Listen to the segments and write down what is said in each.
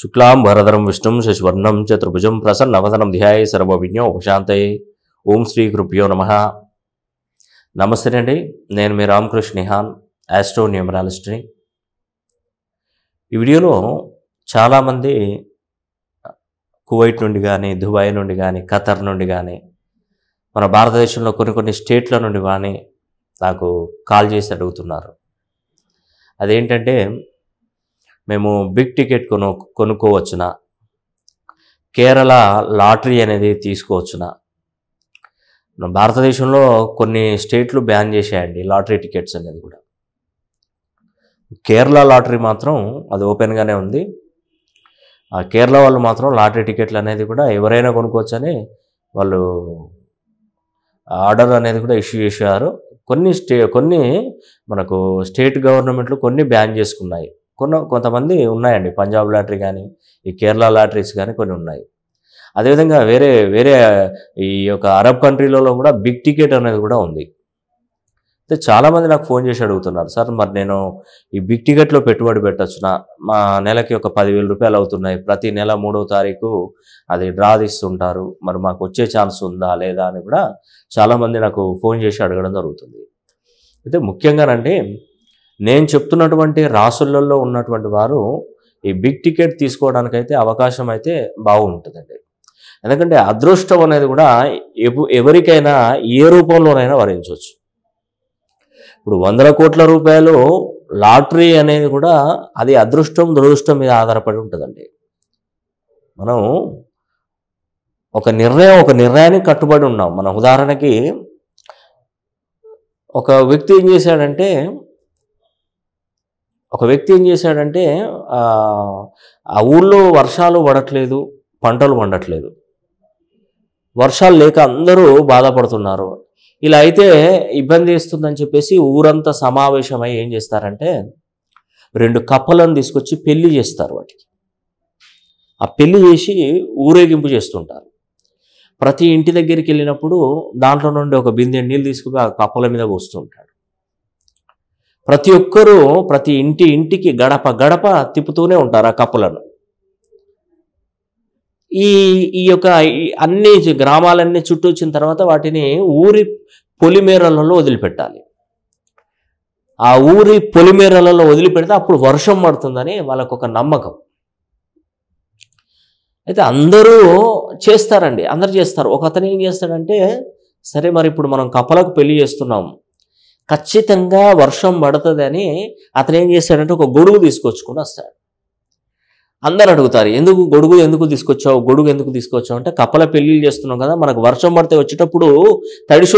శుక్లాం భరధరం విష్ణుం శశివర్ణం చతుర్భుజం ప్రసన్నవదనం ధ్యాయ సర్వవిజ్ఞో ఉపశాంతయే ఓం శ్రీ కృప్యో నమ నమస్తే అండి నేను మీ రామకృష్ణ నిహాన్ యాస్ట్రో న్యూమరాలజిస్ట్ని ఈ వీడియోలో చాలామంది కువైట్ నుండి కానీ దుబాయ్ నుండి కానీ ఖతర్ నుండి కానీ మన భారతదేశంలో కొన్ని కొన్ని స్టేట్ల నుండి కానీ నాకు కాల్ చేసి అడుగుతున్నారు అదేంటంటే మేము బిగ్ టికెట్ కొను కొనుక్కోవచ్చునా కేరళ లాటరీ అనేది తీసుకోవచ్చునా భారతదేశంలో కొన్ని స్టేట్లు బ్యాన్ చేశాయండి లాటరీ టికెట్స్ అనేది కూడా కేరళ లాటరీ మాత్రం అది ఓపెన్గానే ఉంది ఆ కేరళ వాళ్ళు మాత్రం లాటరీ టికెట్లు అనేది కూడా ఎవరైనా కొనుక్కోవచ్చని వాళ్ళు ఆర్డర్ అనేది కూడా ఇష్యూ చేశారు కొన్ని స్టే కొన్ని మనకు స్టేట్ గవర్నమెంట్లు కొన్ని బ్యాన్ చేసుకున్నాయి కొన్ని కొంతమంది ఉన్నాయండి పంజాబ్ లాటరీ కానీ ఈ కేరళ లాటరీస్ కానీ కొన్ని ఉన్నాయి అదేవిధంగా వేరే వేరే ఈ యొక్క అరబ్ కంట్రీలలో కూడా బిగ్ టికెట్ అనేది కూడా ఉంది అయితే చాలామంది నాకు ఫోన్ చేసి అడుగుతున్నారు సార్ మరి నేను ఈ బిగ్ టికెట్లో పెట్టుబడి పెట్టచ్చునా మా నెలకి ఒక పదివేల రూపాయలు అవుతున్నాయి ప్రతి నెల మూడవ తారీఖు అది డ్రా తీస్తుంటారు మరి మాకు వచ్చే ఛాన్స్ ఉందా లేదా అని కూడా చాలామంది నాకు ఫోన్ చేసి అడగడం జరుగుతుంది అయితే ముఖ్యంగానండి నేను చెప్తున్నటువంటి రాసులలో ఉన్నటువంటి వారు ఈ బిగ్ టికెట్ తీసుకోవడానికైతే అవకాశం అయితే బాగుంటుందండి ఎందుకంటే అదృష్టం అనేది కూడా ఎవరికైనా ఏ రూపంలోనైనా వరించవచ్చు ఇప్పుడు వందల కోట్ల రూపాయలు లాటరీ అనేది కూడా అది అదృష్టం దురదృష్టం మీద ఆధారపడి ఉంటుందండి మనం ఒక నిర్ణయం ఒక నిర్ణయానికి కట్టుబడి ఉన్నాం మన ఉదాహరణకి ఒక వ్యక్తి ఏం చేశాడంటే ఒక వ్యక్తి ఏం చేశాడంటే ఆ ఊళ్ళో వర్షాలు పడట్లేదు పంటలు పండట్లేదు వర్షాలు లేక అందరూ బాధపడుతున్నారు ఇలా అయితే ఇబ్బంది ఇస్తుందని చెప్పేసి ఊరంతా సమావేశమై ఏం చేస్తారంటే రెండు కప్పలను తీసుకొచ్చి పెళ్లి చేస్తారు వాటికి ఆ పెళ్లి చేసి ఊరేగింపు చేస్తుంటారు ప్రతి ఇంటి దగ్గరికి వెళ్ళినప్పుడు దాంట్లో నుండి ఒక బిందె నీళ్ళు తీసుకుపోయి ఆ కప్పల మీద పోస్తుంటాడు ప్రతి ఒక్కరూ ప్రతి ఇంటి ఇంటికి గడప గడప తిప్పుతూనే ఉంటారు ఆ కప్పులను ఈ ఈ యొక్క అన్ని గ్రామాలన్నీ చుట్టూ వచ్చిన తర్వాత వాటిని ఊరి పొలిమేరలలో వదిలిపెట్టాలి ఆ ఊరి పొలిమేరలలో వదిలిపెడితే అప్పుడు వర్షం పడుతుందని వాళ్ళకు ఒక నమ్మకం అయితే అందరూ చేస్తారండి అందరు చేస్తారు ఒక అతను ఏం చేస్తాడంటే సరే మరి ఇప్పుడు మనం కప్పలకు పెళ్లి చేస్తున్నాము ఖచ్చితంగా వర్షం పడుతుందని అతను ఏం చేశాడంటే ఒక గొడుగు తీసుకొచ్చుకుని వస్తాడు అందరు అడుగుతారు ఎందుకు గొడుగు ఎందుకు తీసుకొచ్చావు గొడుగు ఎందుకు తీసుకొచ్చావు అంటే కప్పల పెళ్ళిళ్ళు చేస్తున్నాం కదా మనకు వర్షం పడితే వచ్చేటప్పుడు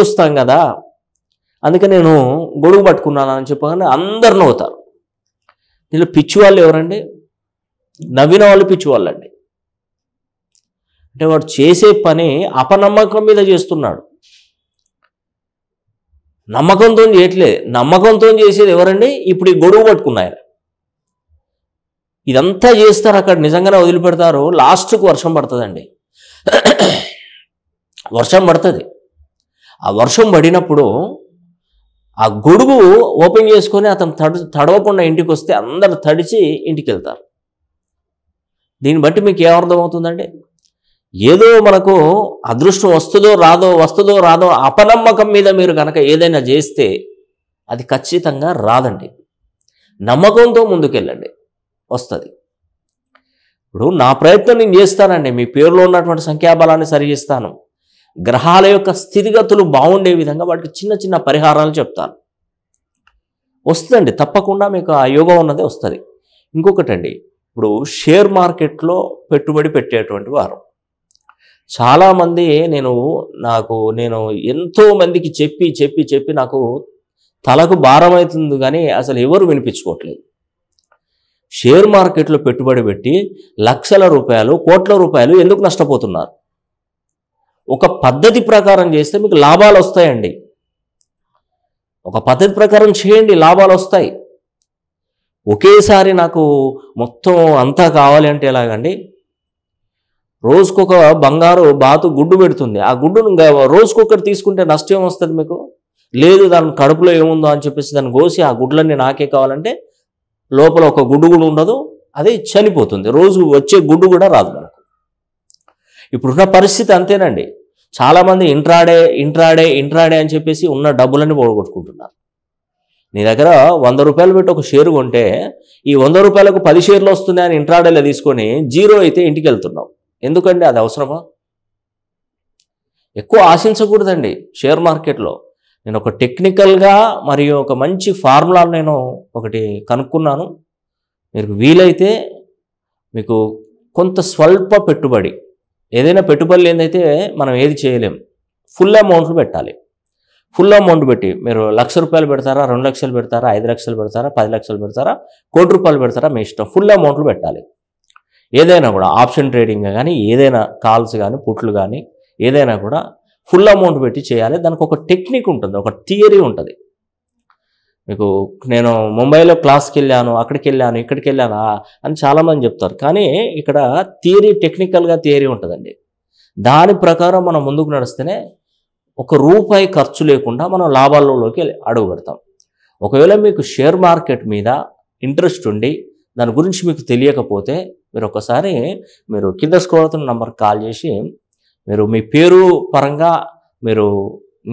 వస్తాం కదా అందుకే నేను గొడుగు పట్టుకున్నాను అని చెప్పగానే అందరు నవ్వుతారు దీనిలో పిచ్చి వాళ్ళు ఎవరండి నవ్విన వాళ్ళు పిచ్చి వాళ్ళండి అంటే వాడు చేసే పని అపనమ్మకం మీద చేస్తున్నాడు నమ్మకంతో చేయట్లే నమ్మకంతో చేసేది ఎవరండి ఇప్పుడు ఈ గొడుగు పట్టుకున్నాయన ఇదంతా చేస్తారు అక్కడ నిజంగానే వదిలిపెడతారు లాస్ట్కు వర్షం పడుతుందండి వర్షం పడుతుంది ఆ వర్షం పడినప్పుడు ఆ గొడుగు ఓపెన్ చేసుకొని అతను తడు తడవకుండా ఇంటికి వస్తే అందరు తడిచి ఇంటికి వెళ్తారు దీన్ని బట్టి మీకు ఏమర్థమవుతుందండి ఏదో మనకు అదృష్టం వస్తుందో రాదో వస్తుందో రాదో అపనమ్మకం మీద మీరు కనుక ఏదైనా చేస్తే అది ఖచ్చితంగా రాదండి నమ్మకంతో ముందుకెళ్ళండి వస్తుంది ఇప్పుడు నా ప్రయత్నం నేను చేస్తానండి మీ పేరులో ఉన్నటువంటి సంఖ్యాబలాన్ని సరి చేస్తాను గ్రహాల యొక్క స్థితిగతులు బాగుండే విధంగా వాటికి చిన్న చిన్న పరిహారాలు చెప్తాను వస్తుందండి తప్పకుండా మీకు ఆ యోగం ఉన్నదే వస్తుంది ఇంకొకటండి ఇప్పుడు షేర్ మార్కెట్లో పెట్టుబడి పెట్టేటువంటి వారు చాలామంది నేను నాకు నేను ఎంతో మందికి చెప్పి చెప్పి చెప్పి నాకు తలకు భారమవుతుంది కానీ అసలు ఎవరు వినిపించుకోవట్లేదు షేర్ మార్కెట్లో పెట్టుబడి పెట్టి లక్షల రూపాయలు కోట్ల రూపాయలు ఎందుకు నష్టపోతున్నారు ఒక పద్ధతి ప్రకారం చేస్తే మీకు లాభాలు వస్తాయండి ఒక పద్ధతి ప్రకారం చేయండి లాభాలు వస్తాయి ఒకేసారి నాకు మొత్తం అంతా కావాలి అంటే ఎలాగండి రోజుకొక బంగారు బాతు గుడ్డు పెడుతుంది ఆ గుడ్డును రోజుకొకటి తీసుకుంటే నష్టం వస్తుంది మీకు లేదు దాని కడుపులో ఏముందో అని చెప్పేసి దాన్ని కోసి ఆ గుడ్లన్నీ నాకే కావాలంటే లోపల ఒక గుడ్డు కూడా ఉండదు అది చనిపోతుంది రోజు వచ్చే గుడ్డు కూడా రాదు మనకు ఇప్పుడున్న పరిస్థితి అంతేనండి చాలామంది ఇంట్రాడే ఇంట్రాడే ఇంట్రాడే అని చెప్పేసి ఉన్న డబ్బులన్నీ పోగొట్టుకుంటున్నారు నీ దగ్గర వంద రూపాయలు పెట్టి ఒక షేరు కొంటే ఈ వంద రూపాయలకు పది షేర్లు వస్తున్నాయని ఇంట్రాడేలా తీసుకొని జీరో అయితే ఇంటికి వెళ్తున్నావు ఎందుకండి అది అవసరమా ఎక్కువ ఆశించకూడదండి షేర్ మార్కెట్లో నేను ఒక టెక్నికల్గా మరియు ఒక మంచి ఫార్ములా నేను ఒకటి కనుక్కున్నాను మీకు వీలైతే మీకు కొంత స్వల్ప పెట్టుబడి ఏదైనా పెట్టుబడి ఏందైతే మనం ఏది చేయలేం ఫుల్ అమౌంట్లు పెట్టాలి ఫుల్ అమౌంట్ పెట్టి మీరు లక్ష రూపాయలు పెడతారా రెండు లక్షలు పెడతారా ఐదు లక్షలు పెడతారా పది లక్షలు పెడతారా కోటి రూపాయలు పెడతారా మీ ఇష్టం ఫుల్ అమౌంట్లు పెట్టాలి ఏదైనా కూడా ఆప్షన్ ట్రేడింగ్ కానీ ఏదైనా కాల్స్ కానీ పుట్లు కానీ ఏదైనా కూడా ఫుల్ అమౌంట్ పెట్టి చేయాలి దానికి ఒక టెక్నిక్ ఉంటుంది ఒక థియరీ ఉంటుంది మీకు నేను ముంబైలో క్లాస్కి వెళ్ళాను అక్కడికి వెళ్ళాను ఇక్కడికి వెళ్ళానా అని చాలామంది చెప్తారు కానీ ఇక్కడ థియరీ టెక్నికల్గా థియరీ ఉంటుందండి దాని ప్రకారం మనం ముందుకు నడిస్తేనే ఒక రూపాయి ఖర్చు లేకుండా మనం లాభాల్లోకి అడుగు పెడతాం ఒకవేళ మీకు షేర్ మార్కెట్ మీద ఇంట్రెస్ట్ ఉండి దాని గురించి మీకు తెలియకపోతే మీరు ఒకసారి మీరు కింద స్కోరుతున్న నంబర్ కాల్ చేసి మీరు మీ పేరు పరంగా మీరు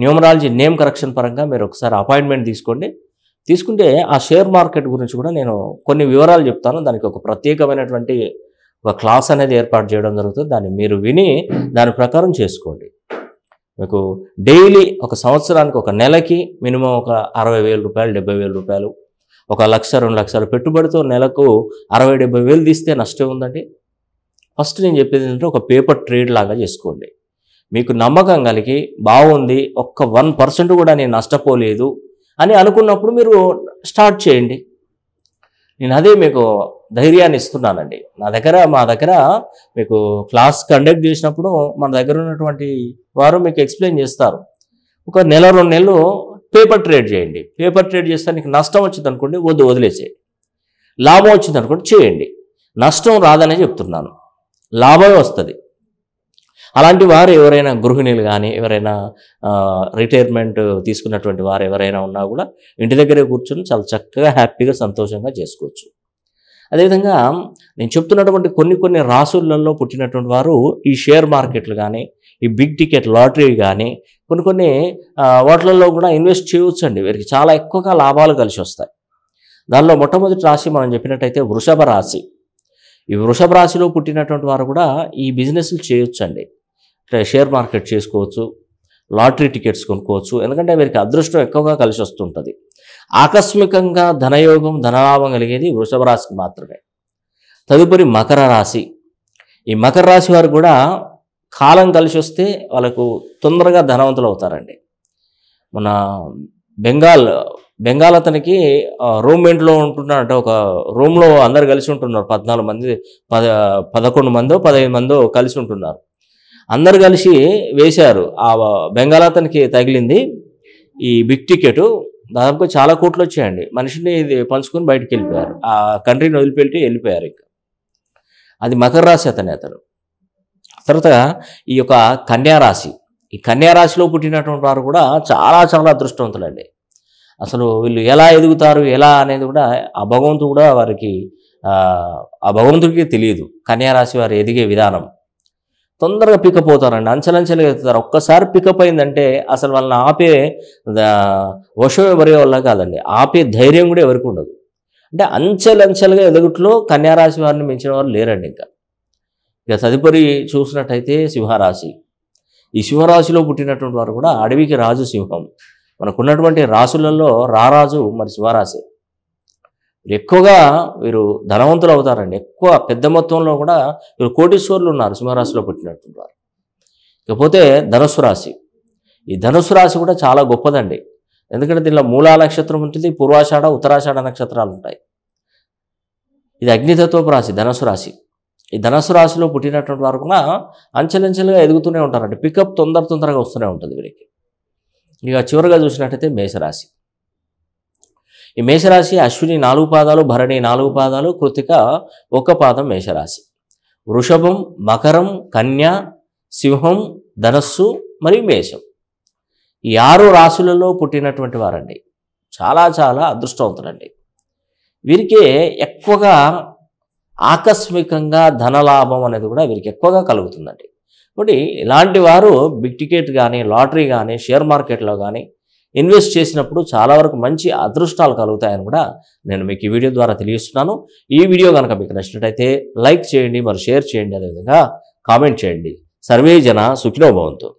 న్యూమరాలజీ నేమ్ కరెక్షన్ పరంగా మీరు ఒకసారి అపాయింట్మెంట్ తీసుకోండి తీసుకుంటే ఆ షేర్ మార్కెట్ గురించి కూడా నేను కొన్ని వివరాలు చెప్తాను దానికి ఒక ప్రత్యేకమైనటువంటి ఒక క్లాస్ అనేది ఏర్పాటు చేయడం జరుగుతుంది దాన్ని మీరు విని దాని ప్రకారం చేసుకోండి మీకు డైలీ ఒక సంవత్సరానికి ఒక నెలకి మినిమం ఒక అరవై రూపాయలు డెబ్బై రూపాయలు ఒక లక్ష రెండు లక్షల పెట్టుబడితో నెలకు అరవై డెబ్బై వేలు తీస్తే నష్టం ఉందండి ఫస్ట్ నేను చెప్పేది ఏంటంటే ఒక పేపర్ ట్రేడ్ లాగా చేసుకోండి మీకు నమ్మకం కలిగి బాగుంది ఒక్క వన్ పర్సెంట్ కూడా నేను నష్టపోలేదు అని అనుకున్నప్పుడు మీరు స్టార్ట్ చేయండి నేను అదే మీకు ధైర్యాన్ని ఇస్తున్నానండి నా దగ్గర మా దగ్గర మీకు క్లాస్ కండక్ట్ చేసినప్పుడు మన దగ్గర ఉన్నటువంటి వారు మీకు ఎక్స్ప్లెయిన్ చేస్తారు ఒక నెల రెండు నెలలు పేపర్ ట్రేడ్ చేయండి పేపర్ ట్రేడ్ చేస్తే నీకు నష్టం వచ్చింది అనుకోండి వద్దు వదిలేసేయండి లాభం వచ్చింది అనుకోండి చేయండి నష్టం రాదనే చెప్తున్నాను లాభమే వస్తుంది అలాంటి వారు ఎవరైనా గృహిణులు కానీ ఎవరైనా రిటైర్మెంట్ తీసుకున్నటువంటి వారు ఎవరైనా ఉన్నా కూడా ఇంటి దగ్గరే కూర్చొని చాలా చక్కగా హ్యాపీగా సంతోషంగా చేసుకోవచ్చు అదేవిధంగా నేను చెప్తున్నటువంటి కొన్ని కొన్ని రాసులలో పుట్టినటువంటి వారు ఈ షేర్ మార్కెట్లు కానీ ఈ బిగ్ టికెట్ లాటరీ కానీ కొన్ని కొన్ని వాటిలలో కూడా ఇన్వెస్ట్ చేయవచ్చండి వీరికి చాలా ఎక్కువగా లాభాలు కలిసి వస్తాయి దానిలో మొట్టమొదటి రాశి మనం చెప్పినట్టయితే వృషభ రాశి ఈ వృషభ రాశిలో పుట్టినటువంటి వారు కూడా ఈ బిజినెస్లు చేయొచ్చండి అండి షేర్ మార్కెట్ చేసుకోవచ్చు లాటరీ టికెట్స్ కొనుక్కోవచ్చు ఎందుకంటే వీరికి అదృష్టం ఎక్కువగా కలిసి వస్తుంటుంది ఆకస్మికంగా ధనయోగం ధనలాభం కలిగేది వృషభ రాశికి మాత్రమే తదుపరి మకర రాశి ఈ మకర రాశి వారు కూడా కాలం కలిసి వస్తే వాళ్ళకు తొందరగా ధనవంతులు అవుతారండి మన బెంగాల్ బెంగాల్ అతనికి రూమ్మేట్లో ఉంటున్నారంట ఒక రూమ్లో అందరు కలిసి ఉంటున్నారు పద్నాలుగు మంది పద పదకొండు మందో పదహైదు మందో కలిసి ఉంటున్నారు అందరు కలిసి వేశారు ఆ బెంగాల్ అతనికి తగిలింది ఈ బిగ్ టికెట్ దాదాపు చాలా కోట్లు వచ్చాయండి మనిషిని ఇది పంచుకొని బయటికి వెళ్ళిపోయారు ఆ కంట్రీని వదిలిపెట్టి వెళ్ళిపోయారు ఇక అది మకర రాశి అతనే అతను తర్వాత ఈ యొక్క కన్యారాశి ఈ కన్యారాశిలో పుట్టినటువంటి వారు కూడా చాలా చాలా అదృష్టవంతులండి అసలు వీళ్ళు ఎలా ఎదుగుతారు ఎలా అనేది కూడా ఆ భగవంతుడు కూడా వారికి ఆ భగవంతుడికి తెలియదు కన్యారాశి వారు ఎదిగే విధానం తొందరగా పికప్ అవుతారండి అంచెలంచెలుగా ఎదుగుతారు ఒక్కసారి పికప్ అయిందంటే అసలు వాళ్ళని ఆపే వశం ఎవరి వల్ల కాదండి ఆపే ధైర్యం కూడా ఎవరికి ఉండదు అంటే అంచెలంచెలుగా ఎదుగుట్లో కన్యారాశి వారిని మించిన వారు లేరండి ఇంకా ఇక తదుపరి చూసినట్టయితే సింహరాశి ఈ సింహరాశిలో పుట్టినటువంటి వారు కూడా అడవికి రాజు సింహం మనకున్నటువంటి రాసులలో రారాజు మరి సింహరాశి ఎక్కువగా వీరు ధనవంతులు అవుతారండి ఎక్కువ పెద్ద మొత్తంలో కూడా వీరు కోటీశ్వరులు ఉన్నారు సింహరాశిలో వారు ఇకపోతే ధనుసు రాశి ఈ ధనుసు రాశి కూడా చాలా గొప్పదండి ఎందుకంటే దీనిలో మూలా నక్షత్రం ఉంటుంది పూర్వాషాఢ ఉత్తరాషాఢ నక్షత్రాలు ఉంటాయి ఇది అగ్నితత్వపు రాశి ధనుసు రాశి ఈ ధనస్సు రాశిలో పుట్టినటువంటి వారు కూడా అంచెలంచెలుగా ఎదుగుతూనే ఉంటారండి పికప్ తొందర తొందరగా వస్తూనే ఉంటుంది వీరికి ఇక చివరిగా చూసినట్టయితే మేషరాశి ఈ మేషరాశి అశ్విని నాలుగు పాదాలు భరణి నాలుగు పాదాలు కృతిక ఒక పాదం మేషరాశి వృషభం మకరం కన్య సింహం ధనస్సు మరియు మేషం ఈ ఆరు రాశులలో పుట్టినటువంటి వారండి చాలా చాలా అదృష్టవంతులండి వీరికే ఎక్కువగా ఆకస్మికంగా ధనలాభం అనేది కూడా వీరికి ఎక్కువగా కలుగుతుందండి కాబట్టి ఇలాంటి వారు బిగ్ టికెట్ కానీ లాటరీ కానీ షేర్ మార్కెట్లో కానీ ఇన్వెస్ట్ చేసినప్పుడు చాలా వరకు మంచి అదృష్టాలు కలుగుతాయని కూడా నేను మీకు ఈ వీడియో ద్వారా తెలియజేస్తున్నాను ఈ వీడియో కనుక మీకు నచ్చినట్టయితే లైక్ చేయండి మరి షేర్ చేయండి అదేవిధంగా కామెంట్ చేయండి సర్వే జన సుఖినోభవంతో